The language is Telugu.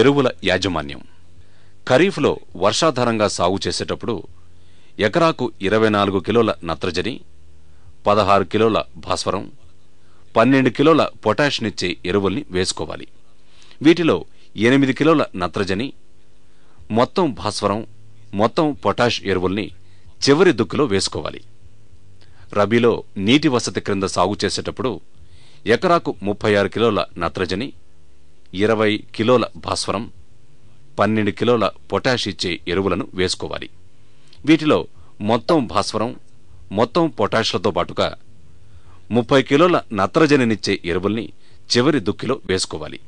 ఎరువుల యాజమాన్యం ఖరీఫ్లో వర్షాధారంగా సాగు చేసేటప్పుడు ఎకరాకు ఇరవై నాలుగు కిలోల నత్రజని పదహారు కిలోల భాస్వరం పన్నెండు కిలోల పొటాష్నిచ్చే ఎరువుల్ని వేసుకోవాలి వీటిలో ఎనిమిది కిలోల నత్రజని మొత్తం భాస్వరం మొత్తం పొటాష్ ఎరువుల్ని చివరి దుక్కులో వేసుకోవాలి రబీలో నీటి వసతి క్రింద సాగు చేసేటప్పుడు ఎకరాకు ముప్పై ఆరు కిలోల నత్రజని ఇరవై కిలోల భాస్వరం పన్నెండు కిలోల పొటాష్ ఇచ్చే ఎరువులను వేసుకోవాలి వీటిలో మొత్తం భాస్వరం మొత్తం పొటాష్లతో పాటుగా ముప్పై కిలోల నత్రజనినిచ్చే ఎరువుల్ని చివరి దుక్కిలో వేసుకోవాలి